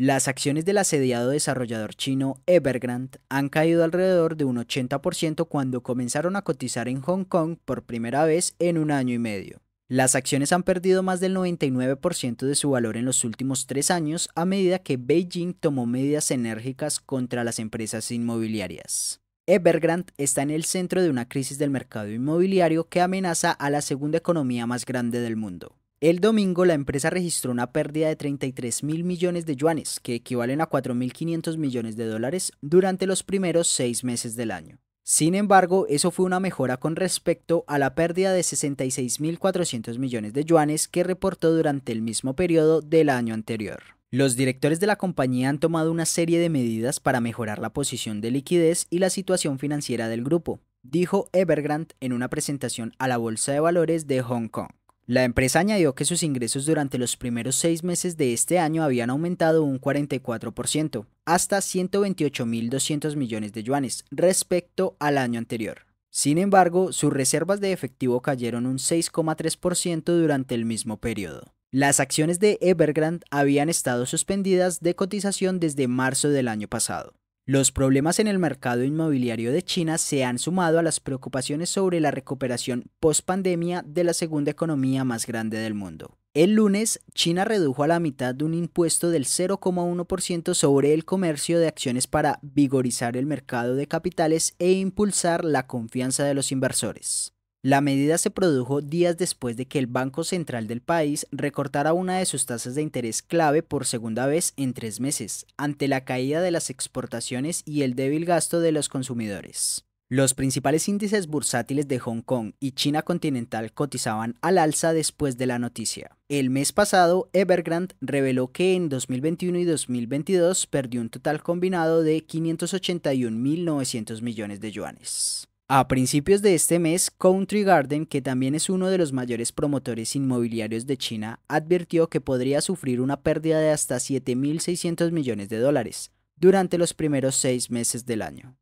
Las acciones del asediado desarrollador chino Evergrande han caído alrededor de un 80% cuando comenzaron a cotizar en Hong Kong por primera vez en un año y medio. Las acciones han perdido más del 99% de su valor en los últimos tres años a medida que Beijing tomó medidas enérgicas contra las empresas inmobiliarias. Evergrande está en el centro de una crisis del mercado inmobiliario que amenaza a la segunda economía más grande del mundo. El domingo, la empresa registró una pérdida de 33 mil millones de yuanes, que equivalen a 4.500 millones de dólares, durante los primeros seis meses del año. Sin embargo, eso fue una mejora con respecto a la pérdida de 66.400 millones de yuanes que reportó durante el mismo periodo del año anterior. Los directores de la compañía han tomado una serie de medidas para mejorar la posición de liquidez y la situación financiera del grupo, dijo Evergrande en una presentación a la Bolsa de Valores de Hong Kong. La empresa añadió que sus ingresos durante los primeros seis meses de este año habían aumentado un 44%, hasta 128.200 millones de yuanes, respecto al año anterior. Sin embargo, sus reservas de efectivo cayeron un 6,3% durante el mismo periodo. Las acciones de Evergrande habían estado suspendidas de cotización desde marzo del año pasado. Los problemas en el mercado inmobiliario de China se han sumado a las preocupaciones sobre la recuperación post-pandemia de la segunda economía más grande del mundo. El lunes, China redujo a la mitad un impuesto del 0,1% sobre el comercio de acciones para vigorizar el mercado de capitales e impulsar la confianza de los inversores. La medida se produjo días después de que el Banco Central del país recortara una de sus tasas de interés clave por segunda vez en tres meses, ante la caída de las exportaciones y el débil gasto de los consumidores. Los principales índices bursátiles de Hong Kong y China continental cotizaban al alza después de la noticia. El mes pasado, Evergrande reveló que en 2021 y 2022 perdió un total combinado de 581.900 millones de yuanes. A principios de este mes, Country Garden, que también es uno de los mayores promotores inmobiliarios de China, advirtió que podría sufrir una pérdida de hasta 7.600 millones de dólares durante los primeros seis meses del año.